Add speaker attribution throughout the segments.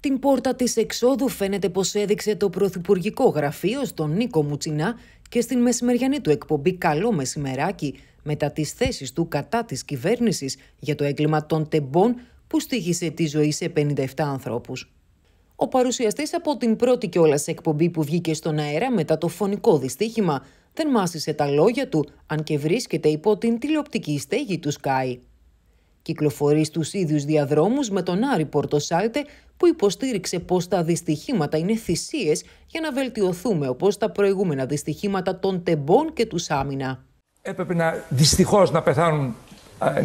Speaker 1: Την πόρτα της εξόδου φαίνεται πως έδειξε το Πρωθυπουργικό Γραφείο στον Νίκο Μουτσινά και στην μεσημεριανή του εκπομπή «Καλό μεσημεράκι» μετά τις θέσεις του κατά της κυβέρνησης για το έγκλημα των τεμπών που στήχησε τη ζωή σε 57 ανθρώπους. Ο παρουσιαστής από την πρώτη κιόλας εκπομπή που βγήκε στον αέρα μετά το φωνικό δυστύχημα δεν μάσησε τα λόγια του, αν και βρίσκεται υπό την τηλεοπτική στέγη του Sky. Κυκλοφορεί στους ίδιους διαδρόμους με τον Άρη Πορτοσάλτε που υποστήριξε πως τα δυστυχήματα είναι θυσίες για να βελτιωθούμε όπως τα προηγούμενα δυστυχήματα των τεμπών και του άμυνα. Έπρεπε να
Speaker 2: δυστυχώς να πεθάνουν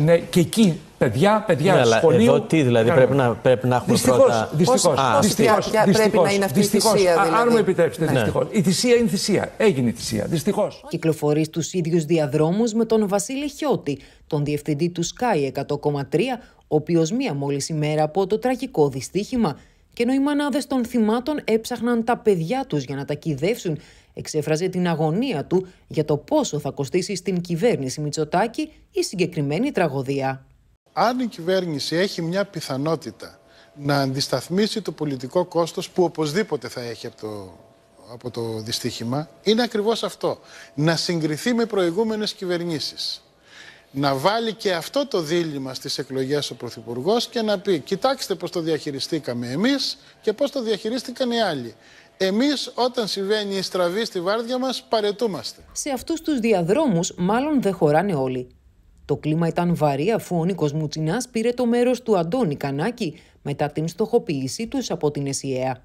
Speaker 2: ναι, και εκεί παιδιά, παιδιά ναι, αλλά Εδώ τι δηλαδή, πρέπει να, πρέπει να έχουμε δυστυχώς, πρώτα... Δυστυχώς, Α, δυστυχώς, δυστυχώς, πρέπει να είναι αυτή η θυσία δηλαδή. αν μου επιτρέψετε, δυστυχώς. Η θυσία είναι θυσία. Έγινε η θυσία,
Speaker 1: δυστυχώς. Κυκλοφορεί στους ίδιους διαδρόμους με τον Βασίλη Χιώτη, τον διευθυντή του Sky 100,3, ο οποίος μία μόλις ημέρα από το τραγικό δυστύχημα και ενώ οι μανάδες των θυμάτων έψαχναν τα παιδιά τους για να τα κυδεύσουν, εξέφραζε την αγωνία του για το πόσο θα κοστίσει στην κυβέρνηση Μητσοτάκη η
Speaker 2: συγκεκριμένη τραγωδία. Αν η κυβέρνηση έχει μια πιθανότητα να αντισταθμίσει το πολιτικό κόστος που οπωσδήποτε θα έχει από το, από το δυστύχημα, είναι ακριβώς αυτό. Να συγκριθεί με προηγούμενες κυβερνήσεις να βάλει και αυτό το δίλημα στις εκλογές ο Πρωθυπουργός και να πει κοιτάξτε πώς το διαχειριστήκαμε εμείς και πώς το διαχειρίστηκαν οι άλλοι. Εμείς όταν συμβαίνει η στραβή στη βάρδια μας παρετούμαστε. Σε αυτούς τους
Speaker 1: διαδρόμους μάλλον
Speaker 2: δεν χωράνε όλοι.
Speaker 1: Το κλίμα ήταν βαρύ αφού ο Νίκος Μουτσινάς πήρε το μέρος του Αντώνη Κανάκη μετά την στοχοποίησή τους από την ΕΣΥΕΑ.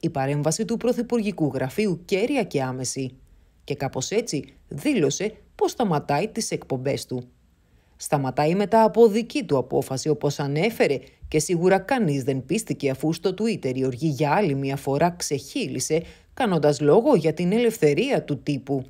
Speaker 1: Η παρέμβαση του Πρωθυπουργικού Γραφείου κέρια και άμεση. Και κάπως έτσι δήλωσε πως σταματάει τις εκπομπές του. Σταματάει μετά από δική του απόφαση όπως ανέφερε και σίγουρα κανείς δεν πίστηκε αφού στο Twitter η οργή για άλλη μια φορά ξεχύλισε κάνοντας λόγο για την ελευθερία του τύπου.